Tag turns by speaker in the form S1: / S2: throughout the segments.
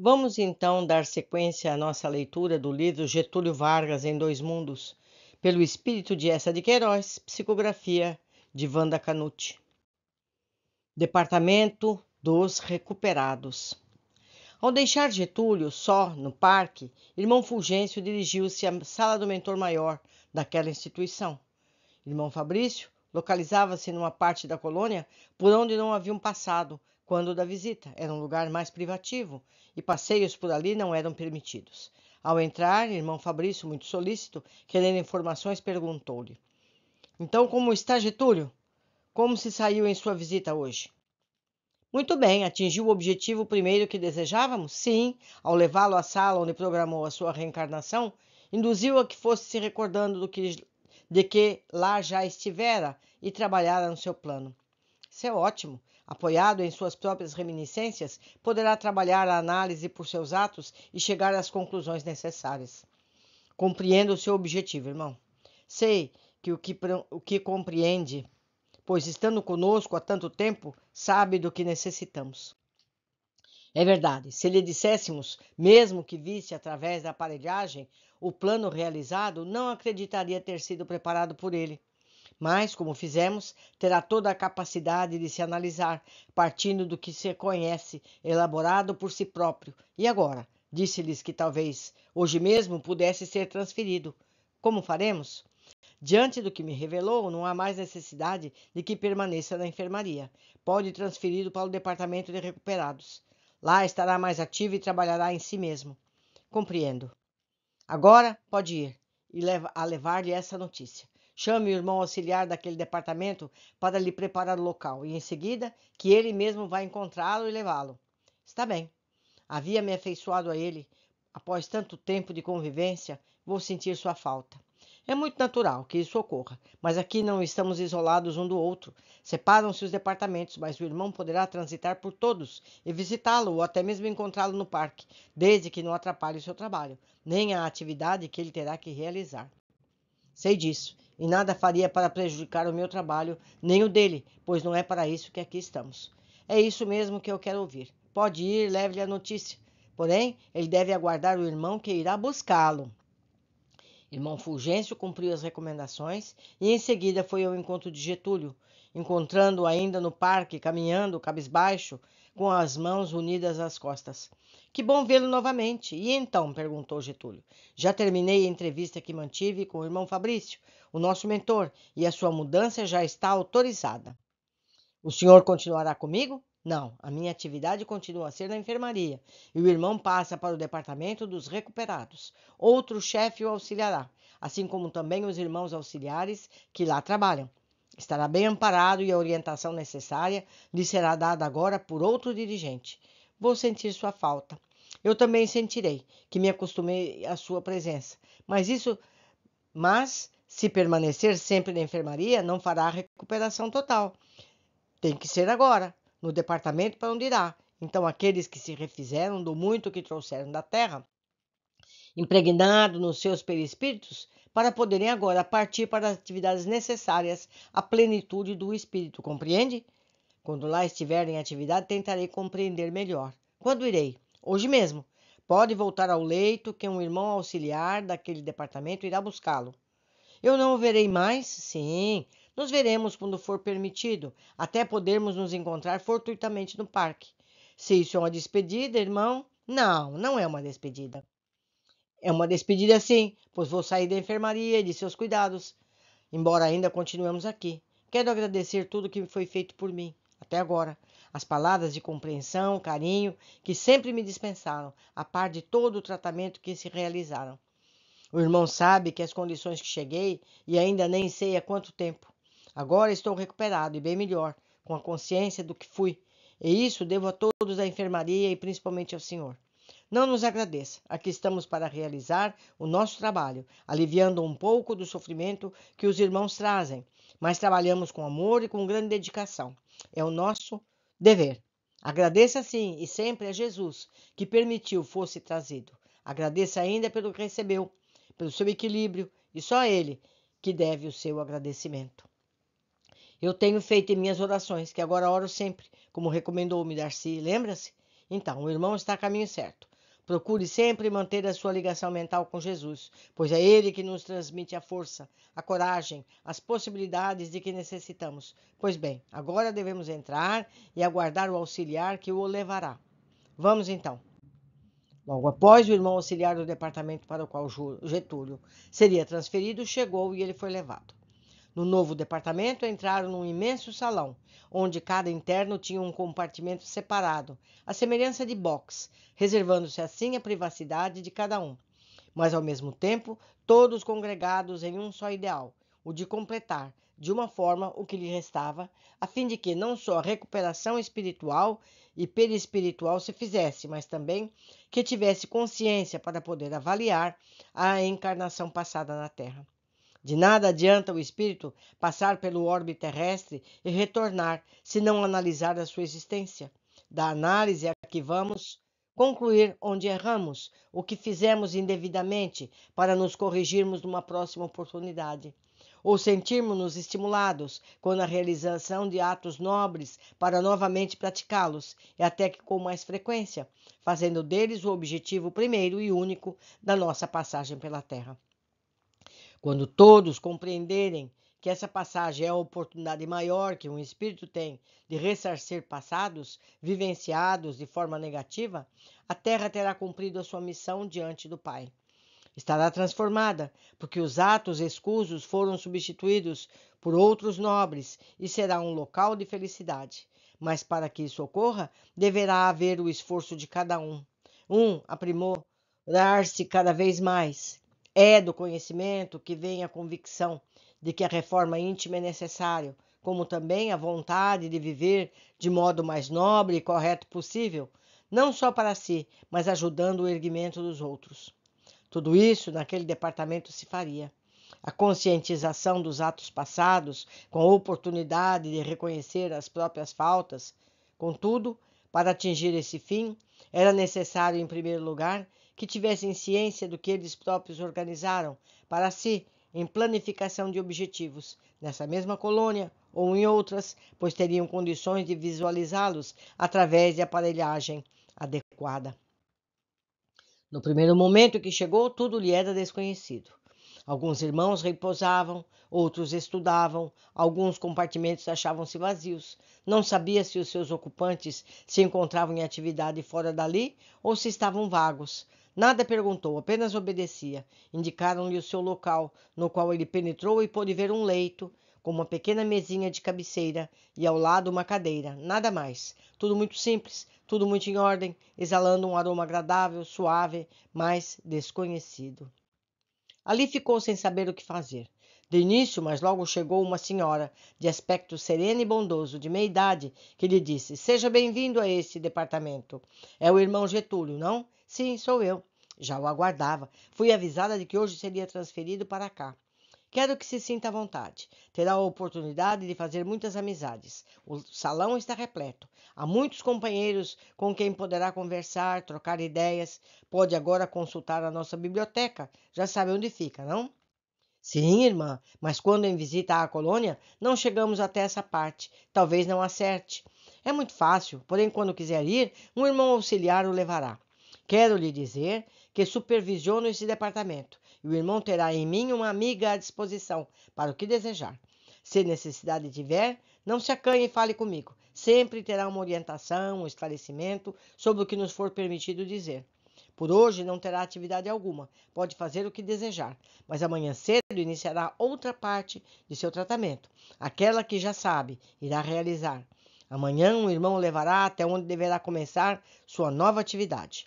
S1: Vamos então dar sequência à nossa leitura do livro Getúlio Vargas em Dois Mundos, pelo espírito de Essa de Queiroz, psicografia de Wanda Canuti. Departamento dos Recuperados. Ao deixar Getúlio só no parque, irmão Fulgêncio dirigiu-se à sala do mentor maior daquela instituição. Irmão Fabrício localizava-se numa parte da colônia por onde não haviam passado quando da visita. Era um lugar mais privativo e passeios por ali não eram permitidos. Ao entrar, irmão Fabrício, muito solícito, querendo informações, perguntou-lhe: Então, como está Getúlio? Como se saiu em sua visita hoje? Muito bem, atingiu o objetivo primeiro que desejávamos? Sim, ao levá-lo à sala onde programou a sua reencarnação, induziu a que fosse se recordando do que, de que lá já estivera e trabalhara no seu plano. Isso é ótimo. Apoiado em suas próprias reminiscências, poderá trabalhar a análise por seus atos e chegar às conclusões necessárias. Compreendo o seu objetivo, irmão. Sei que o que, o que compreende, pois estando conosco há tanto tempo, sabe do que necessitamos. É verdade, se lhe disséssemos, mesmo que visse através da aparelhagem, o plano realizado, não acreditaria ter sido preparado por ele mas, como fizemos, terá toda a capacidade de se analisar, partindo do que se conhece, elaborado por si próprio. E agora? Disse-lhes que talvez hoje mesmo pudesse ser transferido. Como faremos? Diante do que me revelou, não há mais necessidade de que permaneça na enfermaria. Pode transferido para o departamento de recuperados. Lá estará mais ativo e trabalhará em si mesmo. Compreendo. Agora pode ir e leva, a levar-lhe essa notícia. Chame o irmão auxiliar daquele departamento para lhe preparar o local e, em seguida, que ele mesmo vai encontrá-lo e levá-lo. Está bem. Havia me afeiçoado a ele. Após tanto tempo de convivência, vou sentir sua falta. É muito natural que isso ocorra, mas aqui não estamos isolados um do outro. Separam-se os departamentos, mas o irmão poderá transitar por todos e visitá-lo ou até mesmo encontrá-lo no parque, desde que não atrapalhe o seu trabalho, nem a atividade que ele terá que realizar. Sei disso e nada faria para prejudicar o meu trabalho, nem o dele, pois não é para isso que aqui estamos. É isso mesmo que eu quero ouvir. Pode ir, leve-lhe a notícia. Porém, ele deve aguardar o irmão que irá buscá-lo. Irmão Fulgêncio cumpriu as recomendações e em seguida foi ao encontro de Getúlio, encontrando-o ainda no parque, caminhando cabisbaixo, com as mãos unidas às costas. Que bom vê-lo novamente. E então? perguntou Getúlio. Já terminei a entrevista que mantive com o irmão Fabrício, o nosso mentor, e a sua mudança já está autorizada. O senhor continuará comigo? Não, a minha atividade continua a ser na enfermaria e o irmão passa para o departamento dos recuperados. Outro chefe o auxiliará, assim como também os irmãos auxiliares que lá trabalham. Estará bem amparado e a orientação necessária lhe será dada agora por outro dirigente vou sentir sua falta. Eu também sentirei que me acostumei à sua presença. Mas isso, mas se permanecer sempre na enfermaria, não fará a recuperação total. Tem que ser agora, no departamento para onde irá. Então aqueles que se refizeram do muito que trouxeram da terra, impregnado nos seus perispíritos, para poderem agora partir para as atividades necessárias à plenitude do espírito, compreende? Quando lá estiver em atividade, tentarei compreender melhor. Quando irei? Hoje mesmo. Pode voltar ao leito, que um irmão auxiliar daquele departamento irá buscá-lo. Eu não o verei mais? Sim. Nos veremos quando for permitido, até podermos nos encontrar fortuitamente no parque. Se isso é uma despedida, irmão? Não, não é uma despedida. É uma despedida sim, pois vou sair da enfermaria e de seus cuidados, embora ainda continuemos aqui. Quero agradecer tudo que foi feito por mim até agora. As palavras de compreensão, carinho, que sempre me dispensaram, a par de todo o tratamento que se realizaram. O irmão sabe que as condições que cheguei e ainda nem sei há quanto tempo. Agora estou recuperado e bem melhor, com a consciência do que fui. E isso devo a todos da enfermaria e principalmente ao Senhor. Não nos agradeça. Aqui estamos para realizar o nosso trabalho, aliviando um pouco do sofrimento que os irmãos trazem, mas trabalhamos com amor e com grande dedicação. É o nosso dever. Agradeça sim e sempre a Jesus que permitiu fosse trazido. Agradeça ainda pelo que recebeu, pelo seu equilíbrio e só a Ele que deve o seu agradecimento. Eu tenho feito em minhas orações, que agora oro sempre, como recomendou-me Darcy, lembra-se? Então, o irmão está a caminho certo. Procure sempre manter a sua ligação mental com Jesus, pois é Ele que nos transmite a força, a coragem, as possibilidades de que necessitamos. Pois bem, agora devemos entrar e aguardar o auxiliar que o levará. Vamos então. Logo após o irmão auxiliar do departamento para o qual Getúlio seria transferido chegou e ele foi levado. No novo departamento entraram num imenso salão, onde cada interno tinha um compartimento separado, à semelhança de box, reservando-se assim a privacidade de cada um. Mas ao mesmo tempo, todos congregados em um só ideal, o de completar, de uma forma, o que lhe restava, a fim de que não só a recuperação espiritual e perispiritual se fizesse, mas também que tivesse consciência para poder avaliar a encarnação passada na Terra. De nada adianta o espírito passar pelo orbe terrestre e retornar se não analisar a sua existência. Da análise a que vamos, concluir onde erramos, o que fizemos indevidamente para nos corrigirmos numa próxima oportunidade, ou sentirmos-nos estimulados quando a realização de atos nobres para novamente praticá-los, e até que com mais frequência, fazendo deles o objetivo primeiro e único da nossa passagem pela Terra. Quando todos compreenderem que essa passagem é a oportunidade maior que um espírito tem de ressarcir passados vivenciados de forma negativa, a Terra terá cumprido a sua missão diante do Pai. Estará transformada, porque os atos escusos foram substituídos por outros nobres e será um local de felicidade. Mas para que isso ocorra, deverá haver o esforço de cada um. Um aprimorar se cada vez mais, é do conhecimento que vem a convicção de que a reforma íntima é necessária, como também a vontade de viver de modo mais nobre e correto possível, não só para si, mas ajudando o erguimento dos outros. Tudo isso naquele departamento se faria. A conscientização dos atos passados, com a oportunidade de reconhecer as próprias faltas. Contudo, para atingir esse fim, era necessário, em primeiro lugar, que tivessem ciência do que eles próprios organizaram para si em planificação de objetivos, nessa mesma colônia ou em outras, pois teriam condições de visualizá-los através de aparelhagem adequada. No primeiro momento que chegou, tudo lhe era desconhecido. Alguns irmãos repousavam, outros estudavam, alguns compartimentos achavam-se vazios. Não sabia se os seus ocupantes se encontravam em atividade fora dali ou se estavam vagos. Nada perguntou, apenas obedecia. Indicaram-lhe o seu local, no qual ele penetrou e pôde ver um leito, com uma pequena mesinha de cabeceira e ao lado uma cadeira, nada mais. Tudo muito simples, tudo muito em ordem, exalando um aroma agradável, suave, mas desconhecido. Ali ficou sem saber o que fazer. De início, mas logo chegou uma senhora, de aspecto sereno e bondoso, de meia idade, que lhe disse: Seja bem-vindo a esse departamento. É o irmão Getúlio, não? Sim, sou eu. Já o aguardava. Fui avisada de que hoje seria transferido para cá. Quero que se sinta à vontade. Terá a oportunidade de fazer muitas amizades. O salão está repleto. Há muitos companheiros com quem poderá conversar, trocar ideias. Pode agora consultar a nossa biblioteca. Já sabe onde fica, não? Sim, irmã, mas quando em visita à colônia, não chegamos até essa parte. Talvez não acerte. É muito fácil, porém, quando quiser ir, um irmão auxiliar o levará. Quero lhe dizer que supervisiono esse departamento e o irmão terá em mim uma amiga à disposição para o que desejar. Se necessidade tiver, não se acanhe e fale comigo. Sempre terá uma orientação, um esclarecimento sobre o que nos for permitido dizer. Por hoje não terá atividade alguma, pode fazer o que desejar, mas amanhã cedo iniciará outra parte de seu tratamento, aquela que já sabe irá realizar. Amanhã o irmão o levará até onde deverá começar sua nova atividade.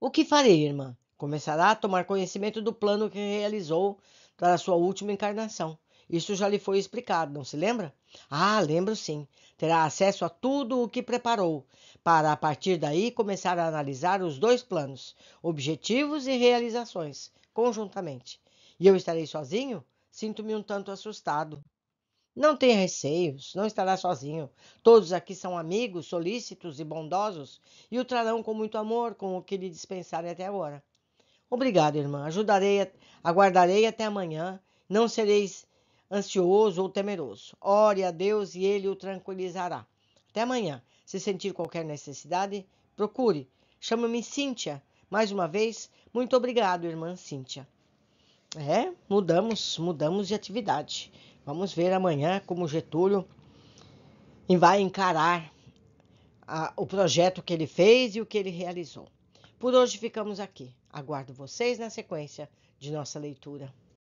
S1: O que farei, irmã? Começará a tomar conhecimento do plano que realizou para sua última encarnação. Isso já lhe foi explicado, não se lembra? Ah, lembro sim. Terá acesso a tudo o que preparou, para a partir daí começar a analisar os dois planos, objetivos e realizações, conjuntamente. E eu estarei sozinho? Sinto-me um tanto assustado. Não tenha receios, não estará sozinho. Todos aqui são amigos, solícitos e bondosos e o trarão com muito amor com o que lhe dispensarem até agora. Obrigado, irmã. Ajudarei, aguardarei até amanhã. Não sereis ansioso ou temeroso. Ore a Deus e ele o tranquilizará. Até amanhã. Se sentir qualquer necessidade, procure. Chama-me Cíntia. Mais uma vez, muito obrigado, irmã Cíntia. É, mudamos, mudamos de atividade. Vamos ver amanhã como Getúlio vai encarar a, o projeto que ele fez e o que ele realizou. Por hoje ficamos aqui. Aguardo vocês na sequência de nossa leitura.